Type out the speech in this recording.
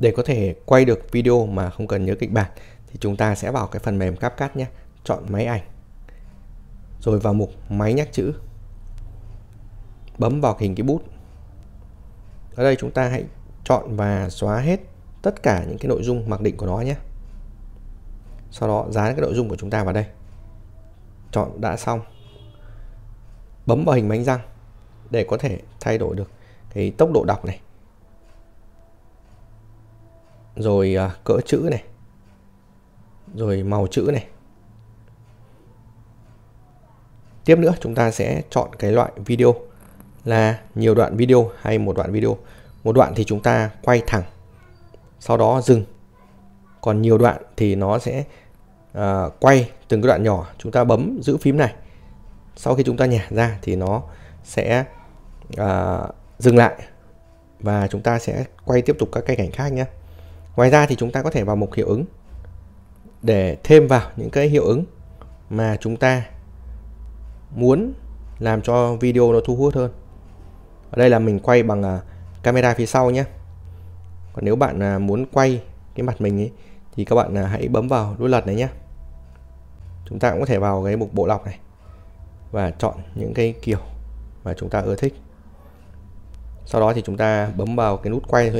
Để có thể quay được video mà không cần nhớ kịch bản thì chúng ta sẽ vào cái phần mềm CapCut nhé. Chọn máy ảnh. Rồi vào mục máy nhắc chữ. Bấm vào hình cái bút. Ở đây chúng ta hãy chọn và xóa hết tất cả những cái nội dung mặc định của nó nhé. Sau đó dán cái nội dung của chúng ta vào đây. Chọn đã xong. Bấm vào hình bánh răng để có thể thay đổi được cái tốc độ đọc này rồi à, cỡ chữ này rồi màu chữ này tiếp nữa chúng ta sẽ chọn cái loại video là nhiều đoạn video hay một đoạn video một đoạn thì chúng ta quay thẳng sau đó dừng còn nhiều đoạn thì nó sẽ uh, quay từng cái đoạn nhỏ chúng ta bấm giữ phím này sau khi chúng ta nhả ra thì nó sẽ uh, dừng lại và chúng ta sẽ quay tiếp tục các cái cảnh khác nhé Ngoài ra thì chúng ta có thể vào mục hiệu ứng để thêm vào những cái hiệu ứng mà chúng ta muốn làm cho video nó thu hút hơn. Ở đây là mình quay bằng à, camera phía sau nhé. Còn nếu bạn à, muốn quay cái mặt mình ấy, thì các bạn à, hãy bấm vào nút lật này nhé. Chúng ta cũng có thể vào cái mục bộ lọc này và chọn những cái kiểu mà chúng ta ưa thích. Sau đó thì chúng ta bấm vào cái nút quay thôi.